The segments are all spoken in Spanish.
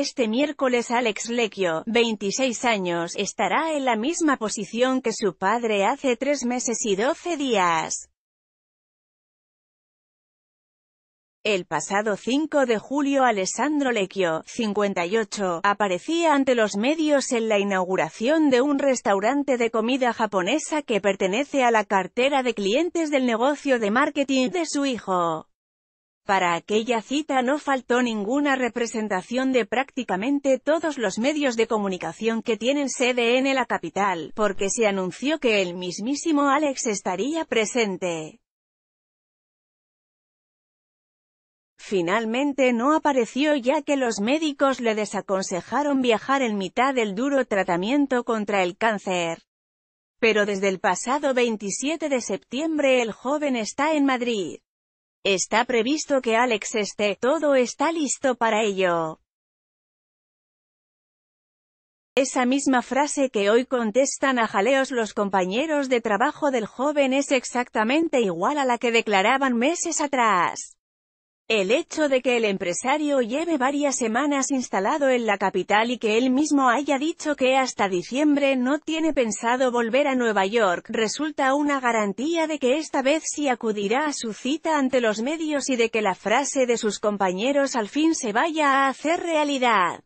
este miércoles Alex Lecchio, 26 años, estará en la misma posición que su padre hace tres meses y 12 días. El pasado 5 de julio Alessandro Lecchio, 58, aparecía ante los medios en la inauguración de un restaurante de comida japonesa que pertenece a la cartera de clientes del negocio de marketing de su hijo. Para aquella cita no faltó ninguna representación de prácticamente todos los medios de comunicación que tienen sede en la capital, porque se anunció que el mismísimo Alex estaría presente. Finalmente no apareció ya que los médicos le desaconsejaron viajar en mitad del duro tratamiento contra el cáncer. Pero desde el pasado 27 de septiembre el joven está en Madrid. Está previsto que Alex esté, todo está listo para ello. Esa misma frase que hoy contestan a jaleos los compañeros de trabajo del joven es exactamente igual a la que declaraban meses atrás. El hecho de que el empresario lleve varias semanas instalado en la capital y que él mismo haya dicho que hasta diciembre no tiene pensado volver a Nueva York, resulta una garantía de que esta vez sí acudirá a su cita ante los medios y de que la frase de sus compañeros al fin se vaya a hacer realidad.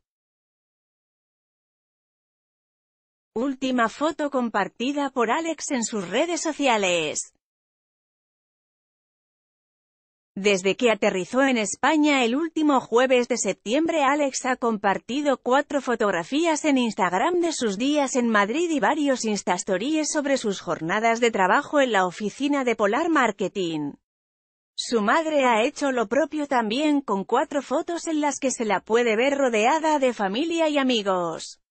Última foto compartida por Alex en sus redes sociales. Desde que aterrizó en España el último jueves de septiembre Alex ha compartido cuatro fotografías en Instagram de sus días en Madrid y varios instastories sobre sus jornadas de trabajo en la oficina de Polar Marketing. Su madre ha hecho lo propio también con cuatro fotos en las que se la puede ver rodeada de familia y amigos.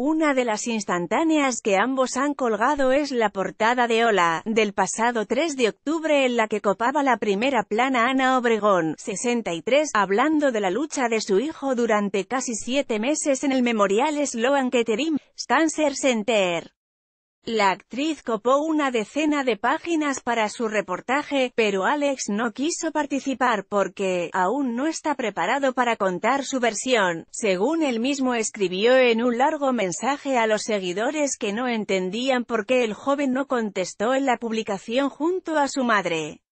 Una de las instantáneas que ambos han colgado es la portada de Hola, del pasado 3 de octubre en la que copaba la primera plana Ana Obregón, 63, hablando de la lucha de su hijo durante casi siete meses en el Memorial Sloan Kettering Stancer Center. La actriz copó una decena de páginas para su reportaje, pero Alex no quiso participar porque, aún no está preparado para contar su versión, según él mismo escribió en un largo mensaje a los seguidores que no entendían por qué el joven no contestó en la publicación junto a su madre.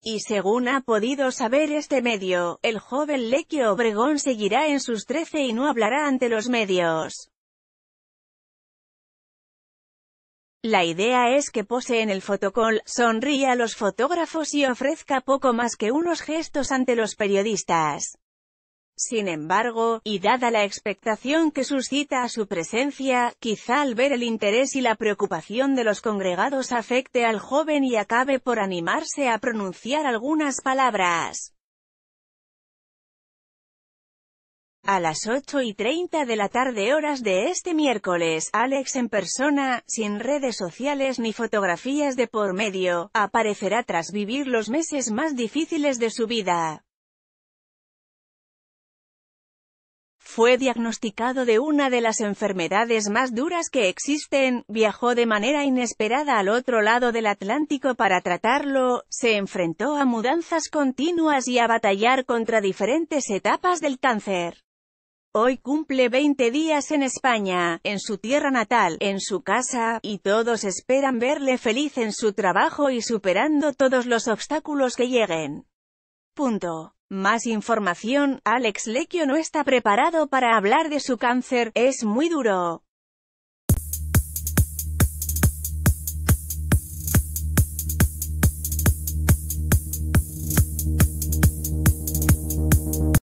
y según ha podido saber este medio, el joven Lequio Obregón seguirá en sus 13 y no hablará ante los medios. La idea es que pose en el fotocol, sonríe a los fotógrafos y ofrezca poco más que unos gestos ante los periodistas. Sin embargo, y dada la expectación que suscita a su presencia, quizá al ver el interés y la preocupación de los congregados afecte al joven y acabe por animarse a pronunciar algunas palabras. A las 8 y 30 de la tarde horas de este miércoles, Alex en persona, sin redes sociales ni fotografías de por medio, aparecerá tras vivir los meses más difíciles de su vida. Fue diagnosticado de una de las enfermedades más duras que existen, viajó de manera inesperada al otro lado del Atlántico para tratarlo, se enfrentó a mudanzas continuas y a batallar contra diferentes etapas del cáncer. Hoy cumple 20 días en España, en su tierra natal, en su casa, y todos esperan verle feliz en su trabajo y superando todos los obstáculos que lleguen. Punto. Más información, Alex Lequio no está preparado para hablar de su cáncer, es muy duro.